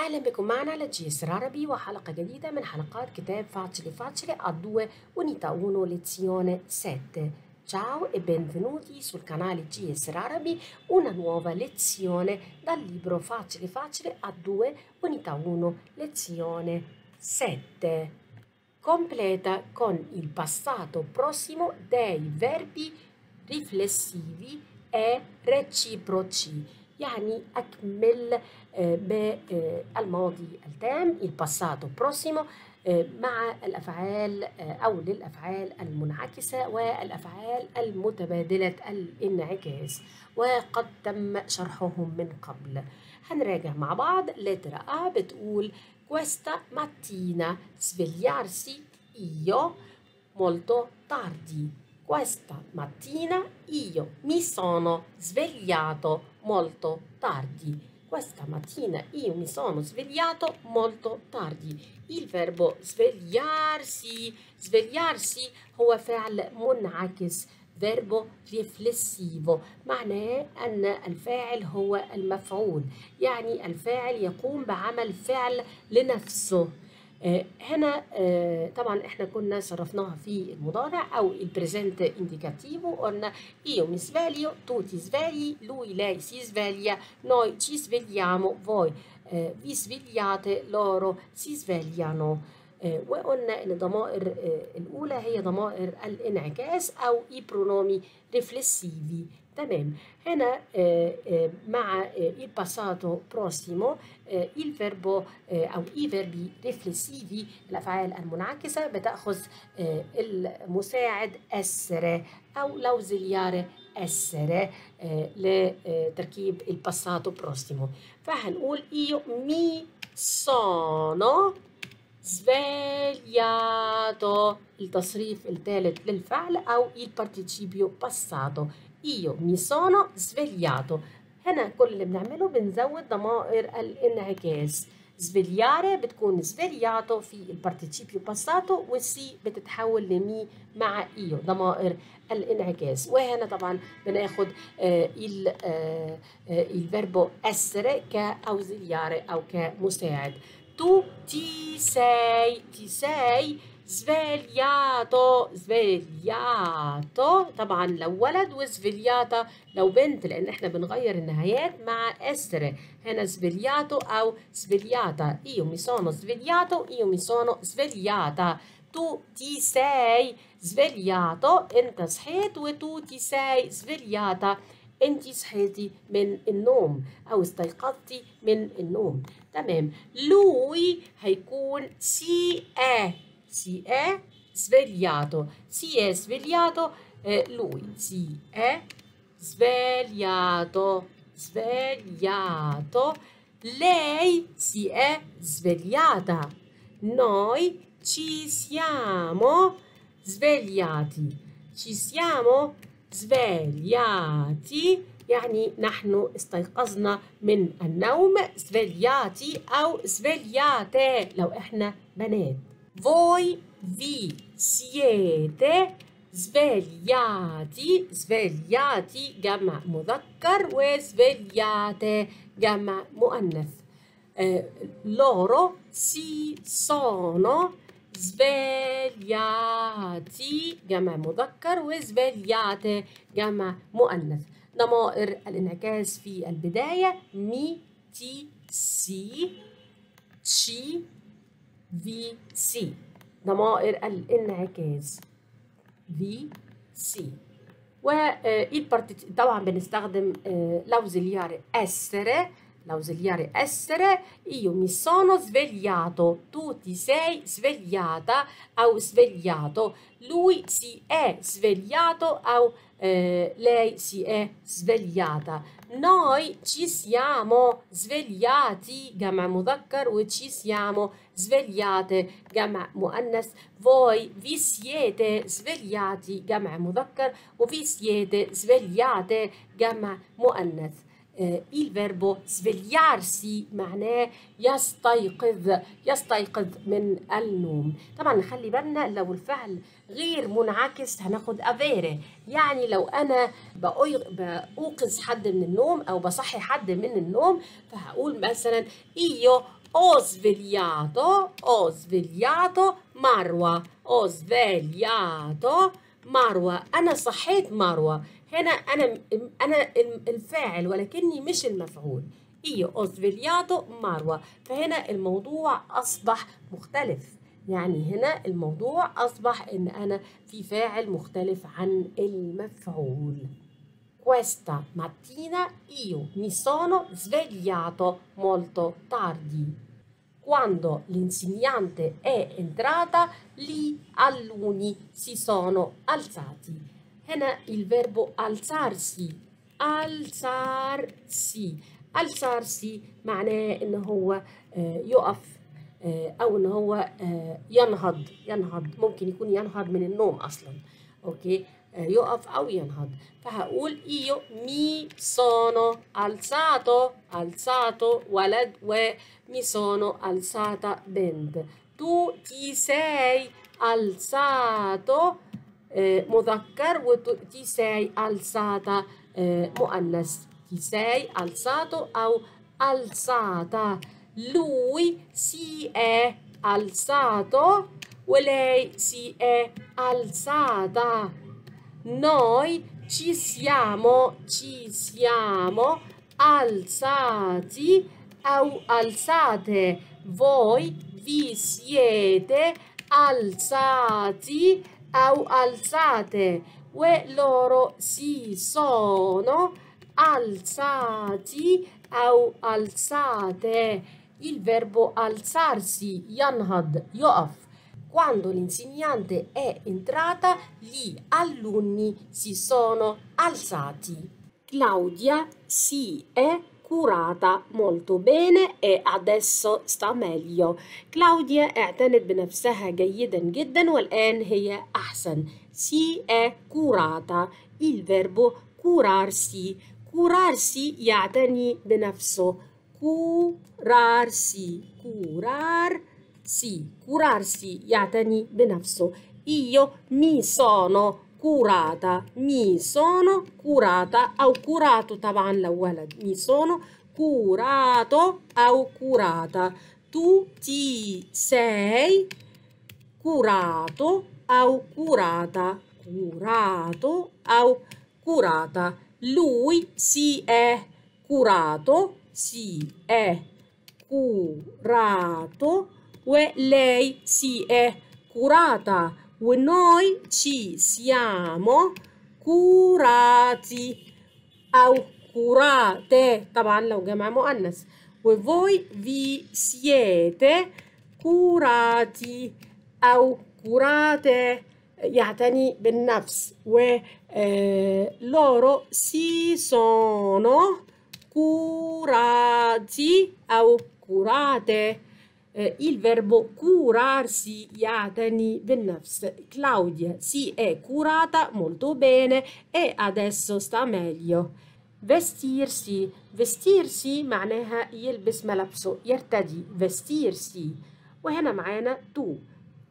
أهلا بكم معنا على جي اس العربي وحلقة جديدة من حلقات كتاب Facile Facile a due unità 1 lezione 7 Ciao e benvenuti sul canale GS Arabi, una nuova lezione dal libro Facile Facile a 2 unità 1 lezione 7 Completa con il passato prossimo dei verbi riflessivi e reciproci يعني أكمل آه، بالماضي آه، التام الباساتو بروسيمو آه، مع الأفعال أو للأفعال المنعكسة والأفعال المتبادلة الانعكاس وقد تم شرحهم من قبل هنراجع مع بعض لترا أ بتقول questa mattina svegliarsi io molto tardi questa mattina io mi sono svegliato molto tardi questa mattina io mi sono svegliato molto tardi il verbo svegliarsi svegliarsi هو فعل منعكس verbo riflessivo معناه أن الفاعل هو المفعول يعني الفاعل يقوم بعمل فعل لنفسه آه، هنا آه، طبعا احنا كنا صرفناها في المضارع او البريزنت انديكاتيفو قلنا ايو ميس فاليو توتيس لوي لاي سي فاليا نوي تشي سفيليامو فوي في سفيلياتي لورو سي سفيليانو وقلنا ان الضمائر الاولى هي ضمائر الانعكاس او اي برونومي ريفلسيفي تمام هنا مع il passato prossimo eh, il verbo أو eh, i verbi riflessivi الأفعال المنعكسة بتأخذ المساعد essere أو l'ausiliare essere لتركيب الباساتو بروستيمو فهنقول io mi sono svegliato التصريف del للفعل أو il participio passato io mi sono svegliato هنا كل اللي بنعمله بنزود ضمائر الانعكاس svegliare بتكون svegliato في البارتيشيبيو passato والسي بتتحول لمي مع io ضمائر الانعكاس وهنا طبعا بناخد ال ال verbo essere ك كاوزيلياري او كمساعد sei ti sei زفيلياتو زفيلياتو طبعا لو ولد وزفيلياتا لو بنت لان احنا بنغير النهايات مع اسر هنا زفيلياتو او زفيلياتا ايو مي سونو زفيلياتو ايو مي سونو زفيلياتا تو تي ساي زفيلياتو انت صحيت وتو تي ساي زفيلياتا انت صحيتي من النوم او استيقظتي من النوم تمام لوي هيكون سي ا إيه. si è svegliato, si è svegliato eh, lui, si è svegliato, svegliato, lei si è svegliata, noi ci siamo svegliati, ci siamo svegliati, يعني نحن استيقظنا من النوم svegliati أو svegliate لو إحنا بنات Voi vi siete svegliati svegliati جمع مذكر وسvegliate جمع مؤنث eh, loro si sono svegliati جمع مذكر وسvegliate جمع مؤنث ضمائر الانعكاس في البداية مي تي سي تشي VC ضمائر الانعكاس VC والبارتيت طبعا بنستخدم l'ausiliare essere l'ausiliare essere io mi sono svegliato tu ti sei svegliata au svegliato lui si è svegliato au eh, lei si è svegliata noi ci siamo svegliati جمع مذكر ci siamo svegliati svegliate جمع مؤنث فوي siete svegliati جمع مذكر siete svegliate جمع مؤنث eh, il verbo svegliarsi معناه يستيقظ يستيقظ من النوم طبعا نخلي بالنا لو الفعل غير منعكس هناخد افيري يعني لو انا باوقظ حد من النوم او بصحي حد من النوم فهقول مثلا ايو ho svegliato, ho svegliato Marwa, ho svegliato Marwa, أنا صحيت Marwa. هنا أنا أنا الفاعل ولكني مش المفعول إيه ho svegliato Marwa. فهنا الموضوع أصبح مختلف يعني هنا الموضوع أصبح إن أنا في فاعل مختلف عن المفعول questa mattina io mi sono svegliato molto tardi. Quando l'insegnante è entrata, gli alunni si sono alzati. Hena il verbo alzarsi. Alzarsi. Alzarsi معناه إن هو يقف أو إن هو ينهض ينهض ممكن يكون ينهض من النوم أصلا. أوكي يقف أو ينهض فهقول إيو mi sono alzato alzato ولد و mi sono alzata بنت tu ti sei alzato مذكر و ti sei alzata مؤنث ti sei alzato أو alzata lui si è alzato o lei si è alzata noi ci siamo, ci siamo alzati, au, alzate, voi vi siete alzati, au, alzate, e loro si sono alzati, au, alzate, il verbo alzarsi, yanhad, yoaf quando l'insegnante è entrata gli alunni si sono alzati. Claudia si è curata molto bene e adesso sta meglio كلاوديا è بنفسها جيدا جدا والآن هي أحسن si è curata il verbo curarsi curarsi يعتني بنفسه curarsi curar nafsi, curarsi, yatani benafso. Io mi sono curata, mi sono curata, au curato tavan la mi sono curato, au curata. Tu ti sei curato, au curata, curato, au curata. Lui si è curato, si è curato, lei si è curata, noi ci siamo curati, au curate, طبعا لو جمع مؤنث, voi vi siete curati, au curate, ben nafs. و eh, loro si sono curati au curate eh, il verbo curarsi yatani benefs. Claudia si è curata molto bene e adesso sta meglio. Vestirsi, vestirsi معناها il ملابسه يرتدي vestirsi وهنا معانا tu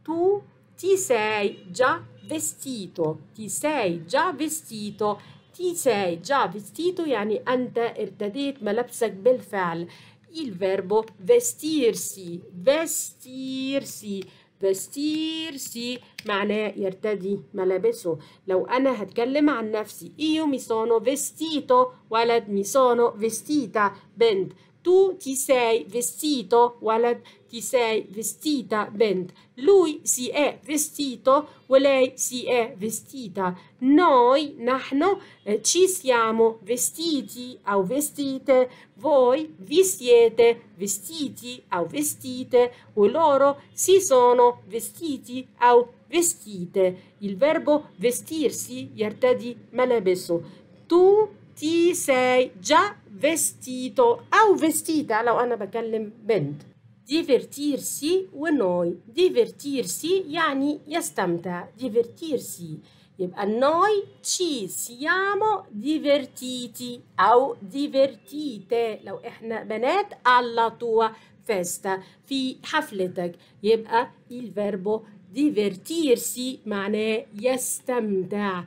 tu ti sei già vestito ti sei già vestito ti sei già vestito يعني أنت ارتديت ملابسك بالفعل il verbo vestirsi vestirsi vestirsi معناه يرتدي ملابسه لو أنا هتكلم عن نفسي إيو sono فيستيتو ولد sono فيستيتا بنت tu ti sei vestito, walad ti sei vestita, bent. Lui si è vestito, o lei si è vestita. Noi, nahno, eh, ci siamo vestiti, o vestite. Voi vi siete vestiti, o vestite. O loro si sono vestiti, o vestite. Il verbo vestirsi, yartadi malabeso. Tu تي ساي جا فيستيتو أو فيستيتا لو أنا بكلم بنت ديفيرتيرسي ونوي ديفيرتيرسي يعني يستمتع ديفيرتيرسي يبقى نوي تشي سيامو ديفيرتيتي أو ديفيرتيتي لو إحنا بنات على tua festa في حفلتك يبقى il verbo divertirsi معناه يستمتع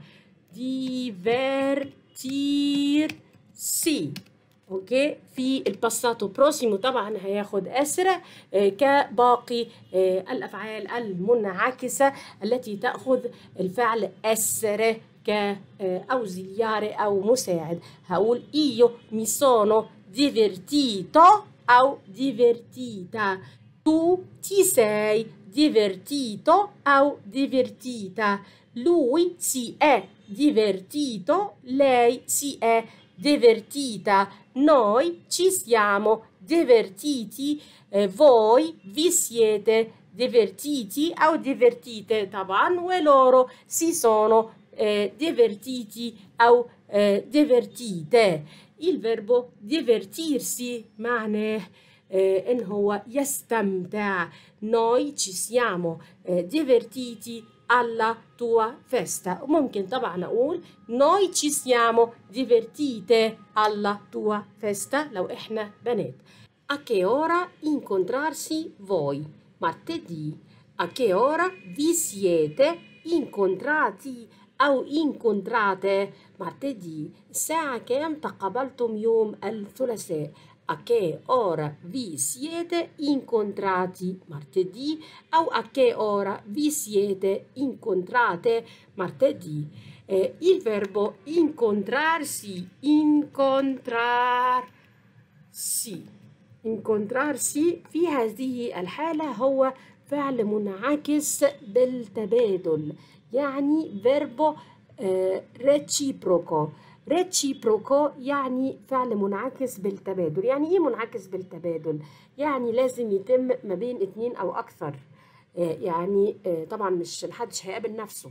divertirsi كتير سي اوكي في الباساتو بروسيمو طبعا هياخد اسرع آه، كباقي آه، الافعال المنعكسه التي تاخذ الفعل اسرع كاوزيلياري آه، او مساعد هقول ايو مي سونو ديفيرتيتو او ديفيرتيتا tu ti sei divertito او divertita lui si è divertito, lei si è divertita, noi ci siamo divertiti, eh, voi vi siete divertiti o divertite, taban e loro si sono eh, divertiti o eh, divertite. Il verbo divertirsi, mane, eh, en huwa noi ci siamo eh, divertiti alla tua festa ممكن طبعا أقول noi ci siamo divertite alla tua festa لو إحنا بنات a che ora incontrarsi voi martedì a che ora vi siete incontrati أو incontrate martedì الساعة كام تقابلتم يوم الثلاثاء a che ora vi siete incontrati martedì o a che ora vi siete incontrate martedì. Eh, il verbo incontrarsi, incontrarsi, incontrarsi في هذه الحالة هو فعل منعكس بالتبادل يعني verbo eh, reciproco. ريتشيبروكو يعني فعل منعكس بالتبادل يعني ايه منعكس بالتبادل يعني لازم يتم ما بين اتنين او اكثر آه، يعني آه، طبعا مش محدش هيقابل نفسه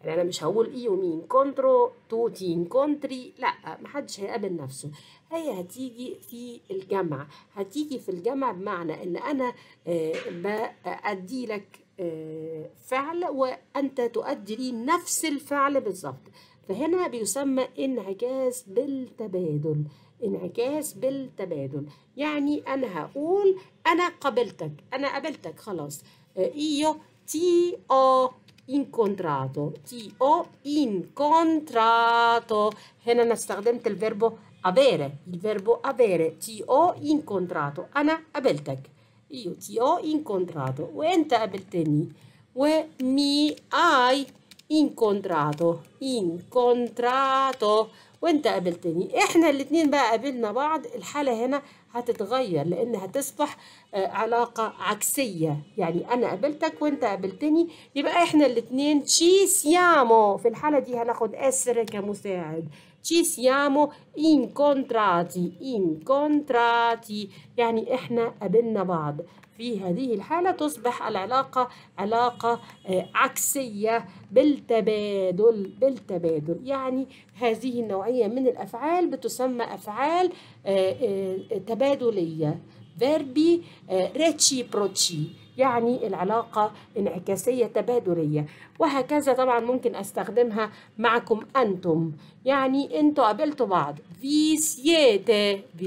يعني انا مش هقول ايه ومين كونترو تو تين كونتري لا محدش هيقابل نفسه هي هتيجي في الجمع هتيجي في الجمع بمعنى ان انا آه، بأدي لك فعل وانت تؤدي لي نفس الفعل بالظبط فهنا بيسمى انعكاس بالتبادل انعكاس بالتبادل يعني أنا هقول أنا قابلتك أنا قابلتك خلاص آه، إيو تي أو incontrato تي او incontrato هنا أنا استخدمت الفيربو avere الفيربو verbo avere او ho incontrato أنا قابلتك io ti ho incontrato وأنت قابلتني ومي اي incontrato incontrato وانت قابلتني احنا الاتنين بقى قابلنا بعض الحالة هنا هتتغير لان هتصبح آه، علاقة عكسية يعني انا قابلتك وانت قابلتني يبقى احنا الاتنين تشي سيامو في الحالة دي هناخد اسر كمساعد تشي سيامو انكونتراتي انكونتراتي يعني احنا قابلنا بعض في هذه الحالة تصبح العلاقة علاقة آه، عكسية بالتبادل بالتبادل يعني هذه النوعية من الأفعال بتسمى أفعال آه، آه، تبادلية فيربي ريتشي بروتشي يعني العلاقة انعكاسية تبادلية وهكذا طبعا ممكن استخدمها معكم انتم يعني انتوا قابلتوا بعض في سياتي في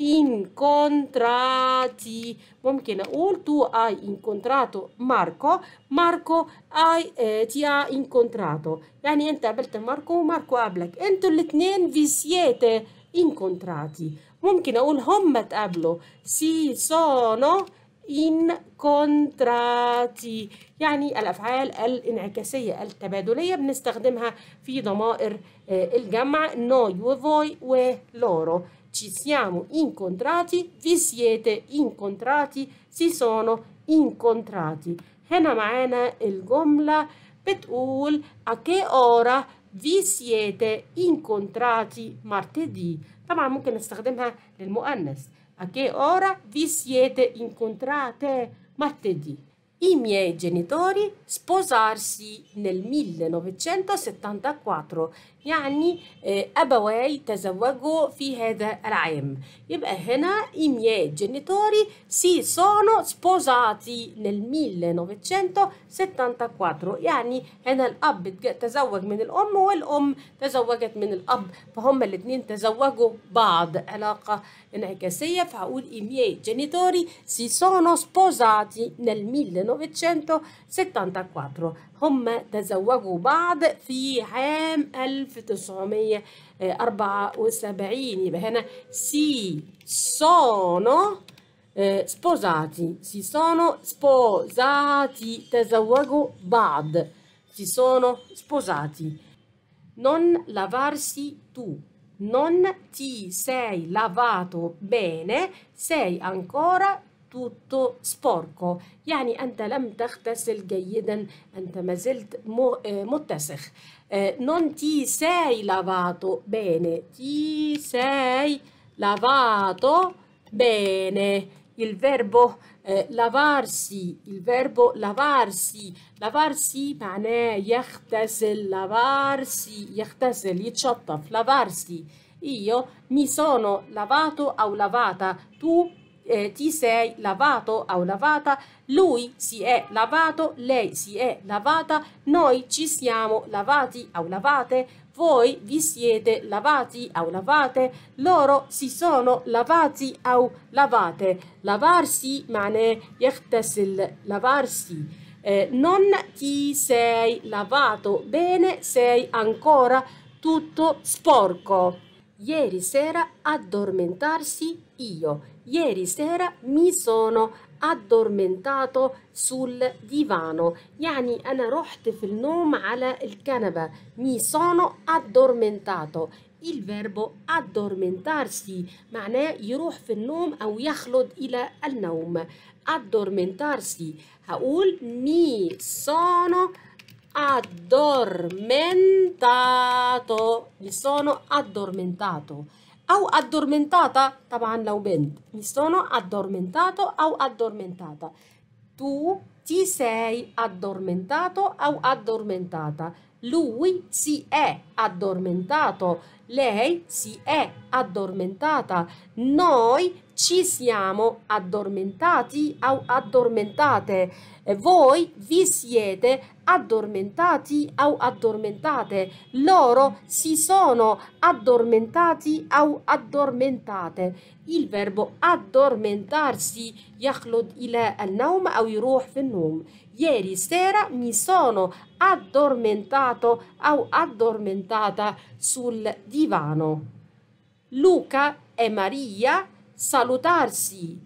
incontrati ممكن أقول tu hai incontrato ماركو ماركو اي eh, ti ha incontrato يعني أنت قابلت ماركو وماركو قابلك أنتوا الاثنين في siete incontrati ممكن أقول هم تقابلوا si sono incontrati يعني الأفعال الانعكاسية التبادلية بنستخدمها في ضمائر الجمع noi و voi و loro ci siamo incontrati, vi siete incontrati, si sono incontrati. هنا il gomla petul a che ora vi siete incontrati martedì che ne ممكن نستخدمها muannes. a che ora vi siete incontrate martedì i miei genitori sposarsi nel 1974 يعني آه، أبواي تزوجوا في هذا العام يبقى هنا i genitori سي sono سبوزاتي nel 1974 يعني هنا الأب تزوج من الأم والأم تزوجت من الأب فهم الاثنين تزوجوا بعض علاقة انعكاسية فهقول i miei سي si سبوزاتي sposati nel 1974 هم تزوجوا بعض في عام 1974 يبقى هنا سي sono sposati si sono sposati تزوجوا بعض si sono sposati non lavarsi tu non ti sei lavato bene sei ancora tutto sporco يعني أنت لم تغتسل جيدا أنت ما زلت متسخ non ti sei lavato bene ti sei lavato bene il verbo eh, lavarsi il verbo lavarsi lavarsi معناه يغتسل lavarsi يغتسل يتشطف lavarsi io mi sono lavato o lavata tu eh, ti sei lavato o lavata, lui si è lavato, lei si è lavata, noi ci siamo lavati o lavate, voi vi siete lavati o lavate, loro si sono lavati o lavate. Lavarsi mane يغتسل lavarsi. Eh, non ti sei lavato bene, sei ancora tutto sporco. Ieri sera addormentarsi io. Ieri sera mi sono addormentato sul divano يعني أنا رحت في النوم على الكنبة mi sono addormentato il verbo addormentarsi معناه يروح في النوم أو يخلد إلى النوم addormentarsi هقول mi sono addormentato mi sono addormentato أو addormentata طبعا لو بنت mi sono addormentato أو addormentata tu ti sei addormentato أو addormentata lui si è addormentato lei si è addormentata. Noi ci siamo addormentati o addormentate. Voi vi siete addormentati o addormentate. Loro si sono addormentati o addormentate. Il verbo addormentarsi يخلد إلى النوم أو يروح في النوم Ieri sera mi sono addormentato o addormentata sul divano. Luca e Maria salutarsi.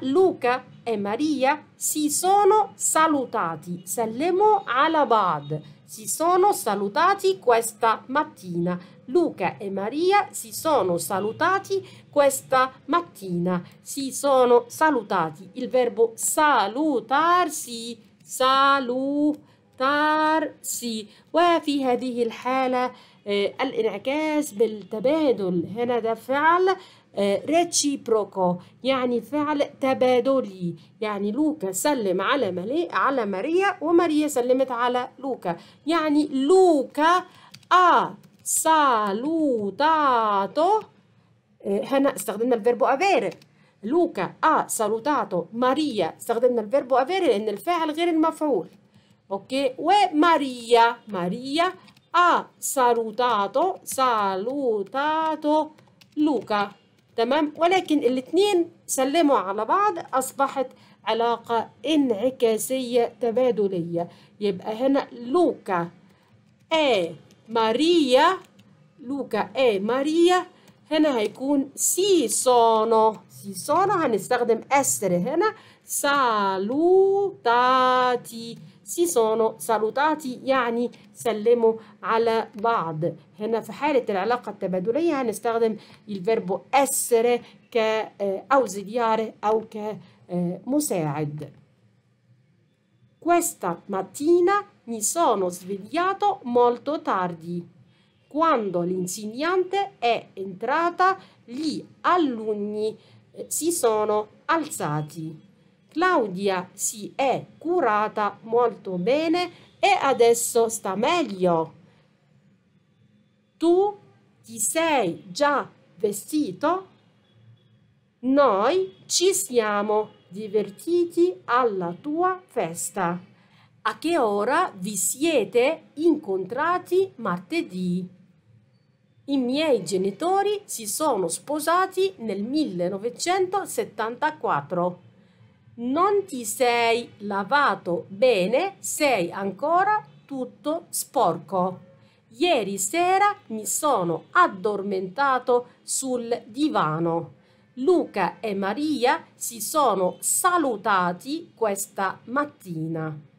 Luca e Maria si sono salutati. Sallemo alla bad. Si sono salutati questa mattina. Luca e Maria si sono salutati questa mattina. Si sono salutati. Il verbo salutarsi سالوتارسي وفي هذه الحالة آه، الانعكاس بالتبادل هنا ده فعل ريتشي آه، بروكو يعني فعل تبادلي يعني لوكا سلم على ملي على ماريا وماريا سلمت على لوكا يعني لوكا ا آه، سالوتاتو هنا استخدمنا الفيربو افير لوكا آه سالوتاتو ماريا استخدمنا الفيربو avere لأن الفاعل غير المفعول أوكي وماريا ماريا آه سالوتاتو سالوتاتو لوكا تمام ولكن الاثنين سلموا على بعض أصبحت علاقة انعكاسية تبادلية يبقى هنا لوكا اي ماريا لوكا اي ماريا هنا هيكون سي سونو صالة هنستخدم أستر هنا salutati si sono salutati يعني سلموا على بعض هنا في حالة العلاقة التبادلية هنستخدم الفيربو essere كأوزيلياري أو كمساعد Questa mattina mi sono svegliato molto tardi. Quando l'insegnante è entrata, gli alunni si sono alzati. Claudia si è curata molto bene e adesso sta meglio. Tu ti sei già vestito? Noi ci siamo divertiti alla tua festa. A che ora vi siete incontrati martedì? I miei genitori si sono sposati nel 1974. Non ti sei lavato bene, sei ancora tutto sporco. Ieri sera mi sono addormentato sul divano. Luca e Maria si sono salutati questa mattina.